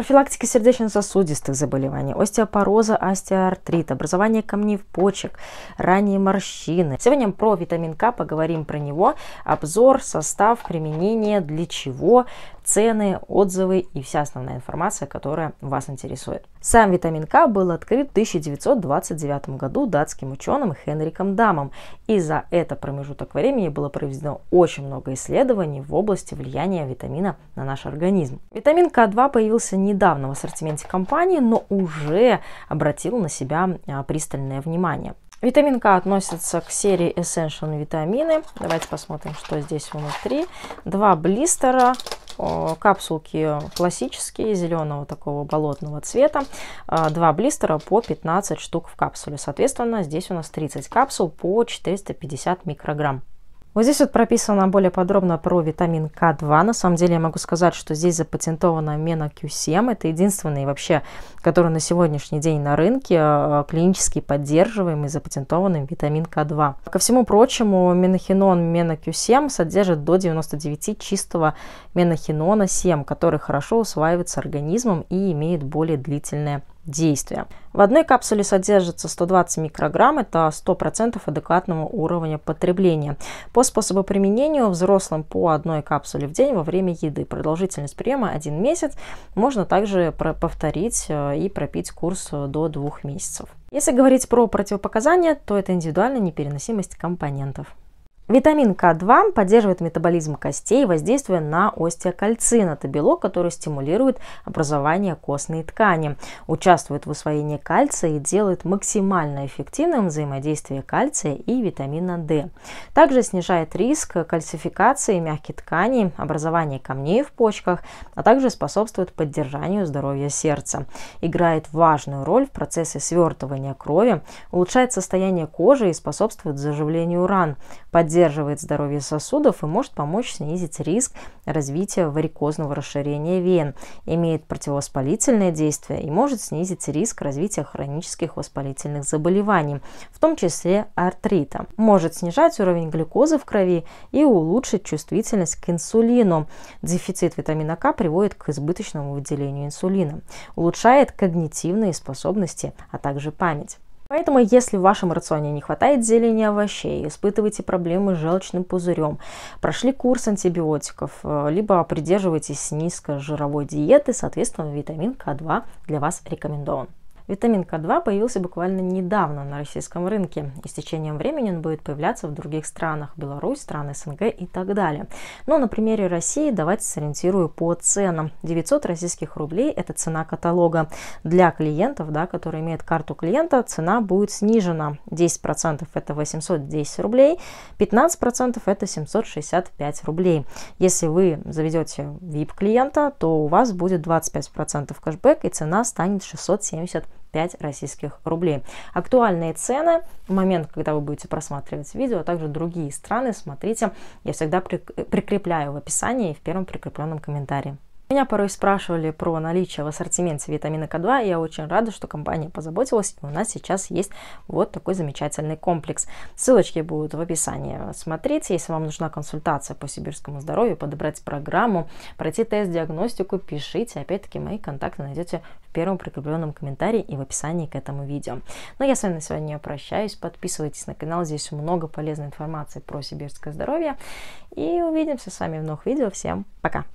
профилактики сердечно-сосудистых заболеваний, остеопороза, остеоартрит, образование камней в почек, ранние морщины. Сегодня про витамин К поговорим про него, обзор, состав, применение, для чего, цены, отзывы и вся основная информация, которая вас интересует. Сам витамин К был открыт в 1929 году датским ученым Хенриком Дамом, и за это промежуток времени было проведено очень много исследований в области влияния витамина на наш организм. Витамин К2 появился недавно в ассортименте компании, но уже обратил на себя а, пристальное внимание. Витамин К относится к серии Essential витамины. Давайте посмотрим, что здесь внутри. Два блистера, Э, капсулки классические, зеленого такого болотного цвета, э, два блистера по 15 штук в капсуле. Соответственно, здесь у нас 30 капсул по 450 микрограмм. Вот здесь вот прописано более подробно про витамин К2. На самом деле я могу сказать, что здесь запатентована Мена Q7. Это единственный вообще, который на сегодняшний день на рынке а, а, клинически поддерживаемый запатентованный витамин К2. Ко всему прочему, менахинон Мена Q7 содержит до 99 чистого менахинона 7, который хорошо усваивается организмом и имеет более длительное действия. В одной капсуле содержится 120 микрограмм, это 100% адекватного уровня потребления. По способу применения взрослым по одной капсуле в день во время еды. Продолжительность приема 1 месяц. Можно также повторить э, и пропить курс э, до 2 месяцев. Если говорить про противопоказания, то это индивидуальная непереносимость компонентов. Витамин К2 поддерживает метаболизм костей, воздействуя на остеокальцин. Это белок, который стимулирует образование костной ткани, участвует в усвоении кальция и делает максимально эффективным взаимодействие кальция и витамина D. Также снижает риск кальцификации мягких тканей, образования камней в почках, а также способствует поддержанию здоровья сердца. Играет важную роль в процессе свертывания крови, улучшает состояние кожи и способствует заживлению ран, поддерживает поддерживает здоровье сосудов и может помочь снизить риск развития варикозного расширения вен, имеет противовоспалительное действие и может снизить риск развития хронических воспалительных заболеваний, в том числе артрита. Может снижать уровень глюкозы в крови и улучшить чувствительность к инсулину. Дефицит витамина К приводит к избыточному выделению инсулина. Улучшает когнитивные способности, а также память. Поэтому, если в вашем рационе не хватает зелени и овощей, испытываете проблемы с желчным пузырем, прошли курс антибиотиков, э, либо придерживаетесь низкожировой диеты, соответственно, витамин К2 для вас рекомендован. Витамин К2 появился буквально недавно на российском рынке, и с течением времени он будет появляться в других странах – Беларусь, страны СНГ и так далее. Но ну, на примере России давайте сориентирую по ценам. 900 российских рублей – это цена каталога. Для клиентов, да, которые имеют карту клиента, цена будет снижена. 10% это 810 рублей, 15% это 765 рублей. Если вы заведете VIP-клиента, то у вас будет 25% кэшбэк и цена станет 670 5 российских рублей. Актуальные цены, в момент, когда вы будете просматривать видео, а также другие страны, смотрите, я всегда прикрепляю в описании и в первом прикрепленном комментарии. Меня порой спрашивали про наличие в ассортименте витамина К2, и я очень рада, что компания позаботилась, и у нас сейчас есть вот такой замечательный комплекс. Ссылочки будут в описании. Смотрите, если вам нужна консультация по сибирскому здоровью, подобрать программу, пройти тест-диагностику, пишите. Опять-таки, мои контакты найдете в первом прикрепленном комментарии и в описании к этому видео. Ну, я с вами на сегодня прощаюсь. Подписывайтесь на канал, здесь много полезной информации про сибирское здоровье. И увидимся с вами в новых видео. Всем пока!